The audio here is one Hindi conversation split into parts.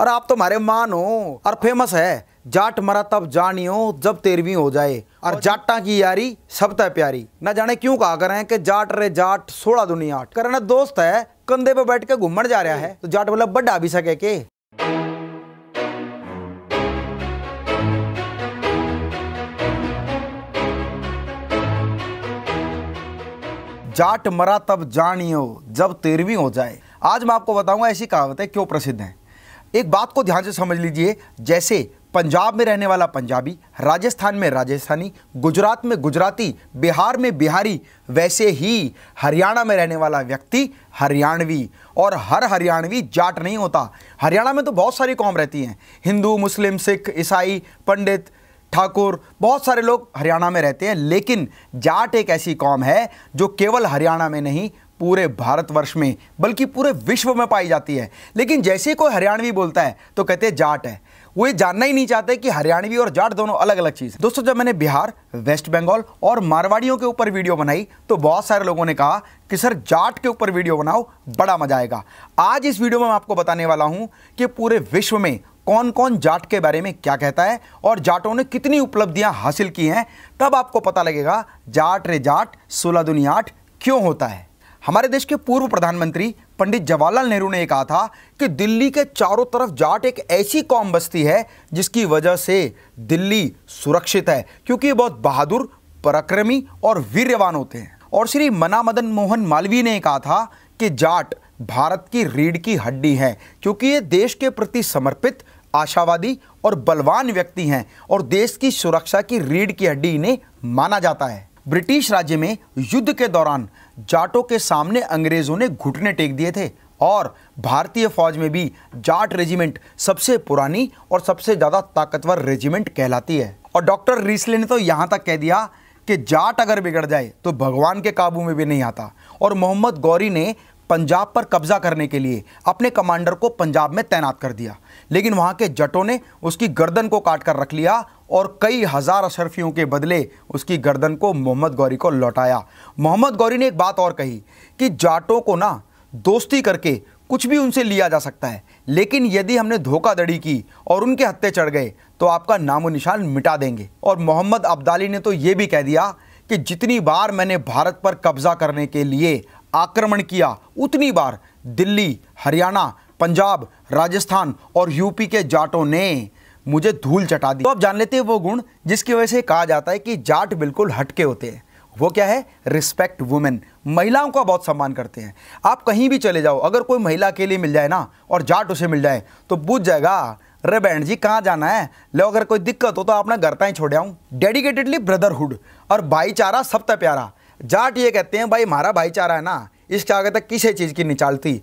और आप तो हमारे मान हो और फेमस है जाट मरा तब जानियो जब तेरहवीं हो जाए और जाटा की यारी सब तय प्यारी ना जाने क्यों कहा कर जाट रे जाट सोलह दुनिया आठ कर दोस्त है कंधे पे बैठ के घूमन जा रहा है तो जाट बोला बड्डा भी सके के जाट मरा तब जानियो जब तेरहवीं हो जाए आज मैं आपको बताऊंगा ऐसी कहावतें क्यों प्रसिद्ध हैं एक बात को ध्यान से समझ लीजिए जैसे पंजाब में रहने वाला पंजाबी राजस्थान में राजस्थानी गुजरात में गुजराती बिहार में बिहारी वैसे ही हरियाणा में रहने वाला व्यक्ति हरियाणवी और हर हरियाणवी जाट नहीं होता हरियाणा में तो बहुत सारी कौम रहती हैं हिंदू मुस्लिम सिख ईसाई पंडित ठाकुर बहुत सारे लोग हरियाणा में रहते हैं लेकिन जाट एक ऐसी कौम है जो केवल हरियाणा में नहीं पूरे भारतवर्ष में बल्कि पूरे विश्व में पाई जाती है लेकिन जैसे ही कोई हरियाणवी बोलता है तो कहते हैं जाट है वो ये जानना ही नहीं चाहते कि हरियाणवी और जाट दोनों अलग अलग चीज़ दोस्तों जब मैंने बिहार वेस्ट बंगाल और मारवाड़ियों के ऊपर वीडियो बनाई तो बहुत सारे लोगों ने कहा कि सर जाट के ऊपर वीडियो बनाओ बड़ा मजा आएगा आज इस वीडियो में मैं आपको बताने वाला हूँ कि पूरे विश्व में कौन कौन जाट के बारे में क्या कहता है और जाटों ने कितनी उपलब्धियाँ हासिल की हैं तब आपको पता लगेगा जाट रे जाट सोलह दुनिया आठ क्यों होता है हमारे देश के पूर्व प्रधानमंत्री पंडित जवाहरलाल नेहरू ने कहा था कि दिल्ली के चारों तरफ जाट एक ऐसी कौम बस्ती है जिसकी वजह से दिल्ली सुरक्षित है क्योंकि ये बहुत बहादुर पराक्रमी और वीरवान होते हैं और श्री मना मदन मोहन मालवीय ने कहा था कि जाट भारत की रीढ़ की हड्डी है क्योंकि ये देश के प्रति समर्पित आशावादी और बलवान व्यक्ति हैं और देश की सुरक्षा की रीढ़ की हड्डी इन्हें माना जाता है ब्रिटिश राज्य में युद्ध के दौरान जाटों के सामने अंग्रेज़ों ने घुटने टेक दिए थे और भारतीय फौज में भी जाट रेजिमेंट सबसे पुरानी और सबसे ज़्यादा ताकतवर रेजिमेंट कहलाती है और डॉक्टर रीसले ने तो यहाँ तक कह दिया कि जाट अगर बिगड़ जाए तो भगवान के काबू में भी नहीं आता और मोहम्मद गौरी ने पंजाब पर कब्जा करने के लिए अपने कमांडर को पंजाब में तैनात कर दिया लेकिन वहाँ के जटों ने उसकी गर्दन को काट कर रख लिया और कई हज़ार अशरफियों के बदले उसकी गर्दन को मोहम्मद गौरी को लौटाया मोहम्मद गौरी ने एक बात और कही कि जाटों को ना दोस्ती करके कुछ भी उनसे लिया जा सकता है लेकिन यदि हमने धोखाधड़ी की और उनके हत्ते चढ़ गए तो आपका नामो निशान मिटा देंगे और मोहम्मद अब्दाली ने तो ये भी कह दिया कि जितनी बार मैंने भारत पर कब्जा करने के लिए आक्रमण किया उतनी बार दिल्ली हरियाणा पंजाब राजस्थान और यूपी के जाटों ने मुझे धूल चटा दी तो आप जान लेते हैं वो गुण जिसकी वजह से कहा जाता है कि जाट बिल्कुल हटके होते हैं वो क्या है रिस्पेक्ट वुमेन महिलाओं का बहुत सम्मान करते हैं आप कहीं भी चले जाओ अगर कोई महिला के लिए मिल जाए ना और जाट उसे मिल जाए तो पूछ जाएगा अरे बहन जी कहाँ जाना है लो अगर कोई दिक्कत हो तो आप ना घर ही छोड़ आऊँ डेडिकेटेडली ब्रदरहुड और भाईचारा सब प्यारा जाट ये कहते हैं भाई हमारा भाईचारा है ना इसके आगे तक किसी चीज़ की निचालती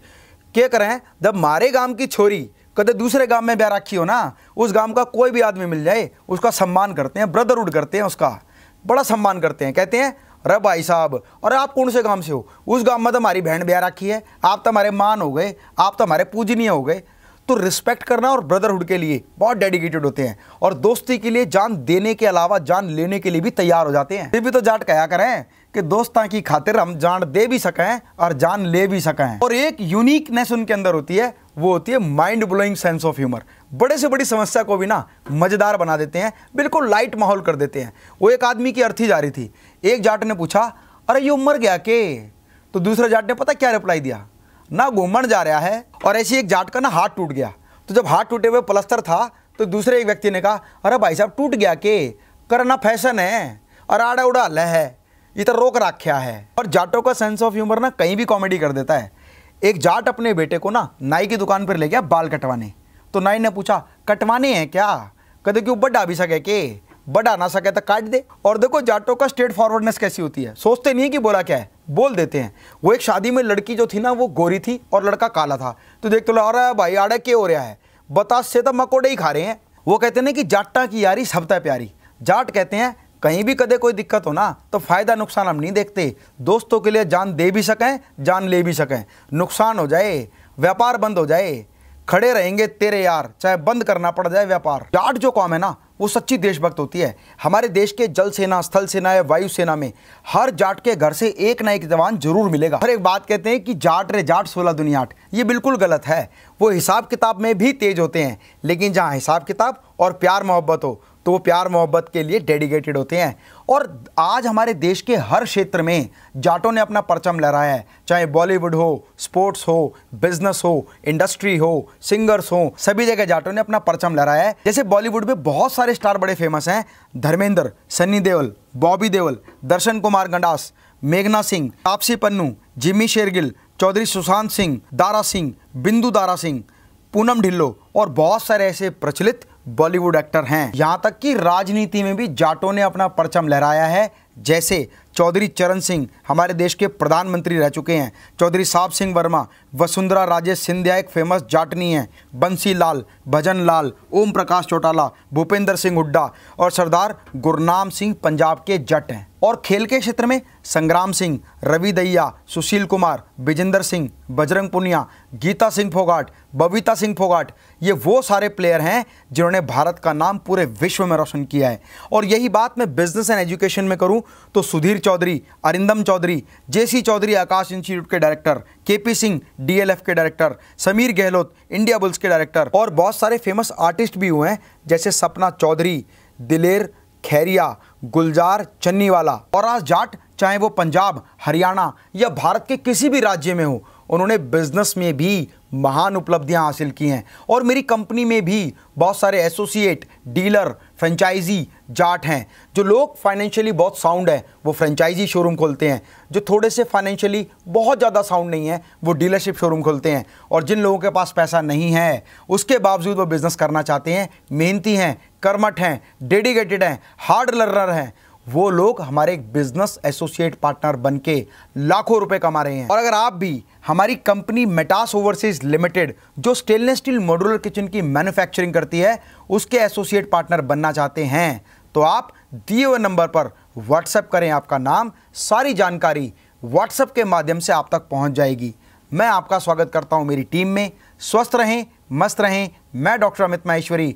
क्या करें जब मारे गांव की छोरी कदे दूसरे गांव में ब्याह राखी हो ना उस गांव का कोई भी आदमी मिल जाए उसका सम्मान करते हैं ब्रदरहुड करते हैं उसका बड़ा सम्मान करते हैं कहते हैं अरे भाई साहब अरे आप कौन से गांव से हो उस गांव में तो हमारी बहन ब्याह राखी है आप तो हमारे मान हो गए आप तो हमारे पूजनीय हो गए तो रिस्पेक्ट करना और ब्रदरहुड के लिए बहुत डेडिकेटेड होते हैं और दोस्ती के लिए जान देने के अलावा जान लेने के लिए भी तैयार हो जाते हैं फिर भी तो जाट कहा करें कि दोस्ता की खातिर हम जान दे भी सकें और जान ले भी सकें और एक यूनिकनेस उनके अंदर होती है वो होती है mind blowing sense of humour बड़े से बड़ी समस्या को भी ना मज़ेदार बना देते हैं बिल्कुल लाइट माहौल कर देते हैं वो एक आदमी की अर्थी जा रही थी एक जाट ने पूछा अरे ये मर गया के तो दूसरे जाट ने पता क्या रिप्लाई दिया ना घूमन जा रहा है और ऐसी एक जाट का ना हाथ टूट गया तो जब हाथ टूटे हुए प्लस्तर था तो दूसरे एक व्यक्ति ने कहा अरे भाई साहब टूट गया के करना फैशन है और आड़ा उड़ा लह है ये तो रोक रखा है और जाटों का सेंस ऑफ ह्यूमर ना कहीं भी कॉमेडी कर देता है एक जाट अपने बेटे को ना नाई की दुकान पर ले गया बाल कटवाने तो नाई ने पूछा कटवाने हैं क्या कहते क्यों बड्डा भी सके के बड़ा ना सके तो काट दे और देखो जाटों का स्ट्रेट फॉरवर्डनेस कैसी होती है सोचते नहीं है कि बोला क्या है बोल देते हैं वो एक शादी में लड़की जो थी ना वो गोरी थी और लड़का काला था तो देख तो अरे भाई आड़े क्या हो रहा है बताश से तो मकोड़े ही खा रहे हैं वो कहते हैं कि जाटा की यारी सबता प्यारी जाट कहते हैं कहीं भी कदे कोई दिक्कत हो ना तो फ़ायदा नुकसान हम नहीं देखते दोस्तों के लिए जान दे भी सकें जान ले भी सकें नुकसान हो जाए व्यापार बंद हो जाए खड़े रहेंगे तेरे यार चाहे बंद करना पड़ जाए व्यापार जाट जो कौम है ना वो सच्ची देशभक्त होती है हमारे देश के जल सेना स्थल सेना या वायु सेना में हर जाट के घर से एक ना एक जवान जरूर मिलेगा हर एक बात कहते हैं कि जाट रे जाट सोलह दुनियाट ये बिल्कुल गलत है वो हिसाब किताब में भी तेज होते हैं लेकिन जहाँ हिसाब किताब और प्यार मोहब्बत हो तो वो प्यार मोहब्बत के लिए डेडिकेटेड होते हैं और आज हमारे देश के हर क्षेत्र में जाटों ने अपना परचम लहराया है चाहे बॉलीवुड हो स्पोर्ट्स हो बिजनेस हो इंडस्ट्री हो सिंगर्स हो सभी जगह जाटों ने अपना परचम लहराया है जैसे बॉलीवुड में बहुत सारे स्टार बड़े फेमस हैं धर्मेंद्र सनी देओल बॉबी देओल दर्शन कुमार गंडास मेघना सिंह तापसी पन्नू जिम्मी शेरगिल चौधरी सुशांत सिंह दारा सिंह बिंदु दारा सिंह पूनम ढिल्लो और बहुत सारे ऐसे प्रचलित बॉलीवुड एक्टर हैं यहाँ तक कि राजनीति में भी जाटों ने अपना परचम लहराया है जैसे चौधरी चरण सिंह हमारे देश के प्रधानमंत्री रह चुके हैं चौधरी साहब सिंह वर्मा वसुंधरा राजे सिंधिया एक फेमस जाटनी हैं बंसी लाल भजन लाल ओम प्रकाश चौटाला भूपेंद्र सिंह हुड्डा और सरदार गुरनाम सिंह पंजाब के जट हैं और खेल के क्षेत्र में संग्राम सिंह रवि दैया सुशील कुमार विजेंद्र सिंह बजरंग पुनिया गीता सिंह फोगाट बबीता सिंह फोगाट ये वो सारे प्लेयर हैं जिन्होंने भारत का नाम पूरे विश्व में रोशन किया है और यही बात मैं बिजनेस एंड एजुकेशन में करूं तो सुधीर चौधरी अरिंदम चौधरी जे चौधरी आकाश इंस्टीट्यूट के डायरेक्टर के सिंह डी के director Sameer Gehlot Indiabulls के डायरेक्टर और बहुत सारे फेमस आर्टिस्ट भी हुए हैं जैसे सपना चौधरी दिलेर खैरिया गुलजार चन्नीवाला और आज जाट चाहे वो पंजाब हरियाणा या भारत के किसी भी राज्य में हो उन्होंने बिजनेस में भी महान उपलब्धियां हासिल की हैं और मेरी कंपनी में भी बहुत सारे एसोसिएट डीलर फ्रेंचाइजी जाट हैं जो लोग फाइनेंशियली बहुत साउंड हैं वो फ्रेंचाइजी शोरूम खोलते हैं जो थोड़े से फाइनेंशियली बहुत ज़्यादा साउंड नहीं है वो डीलरशिप शोरूम खोलते हैं और जिन लोगों के पास पैसा नहीं है उसके बावजूद वो बिज़नेस करना चाहते हैं मेहनती हैं कर्मठ हैं डेडिकेटेड हैं हार्ड लर्नर हैं वो लोग हमारे एक बिजनेस एसोसिएट पार्टनर बन के लाखों रुपए कमा रहे हैं और अगर आप भी हमारी कंपनी मेटास ओवरसीज लिमिटेड जो स्टेनलेस स्टील मॉड्यूलर किचन की मैन्युफैक्चरिंग करती है उसके एसोसिएट पार्टनर बनना चाहते हैं तो आप दिए हुए नंबर पर व्हाट्सएप करें आपका नाम सारी जानकारी व्हाट्सएप के माध्यम से आप तक पहुँच जाएगी मैं आपका स्वागत करता हूँ मेरी टीम में स्वस्थ रहें मस्त रहें मैं डॉक्टर अमित माहेश्वरी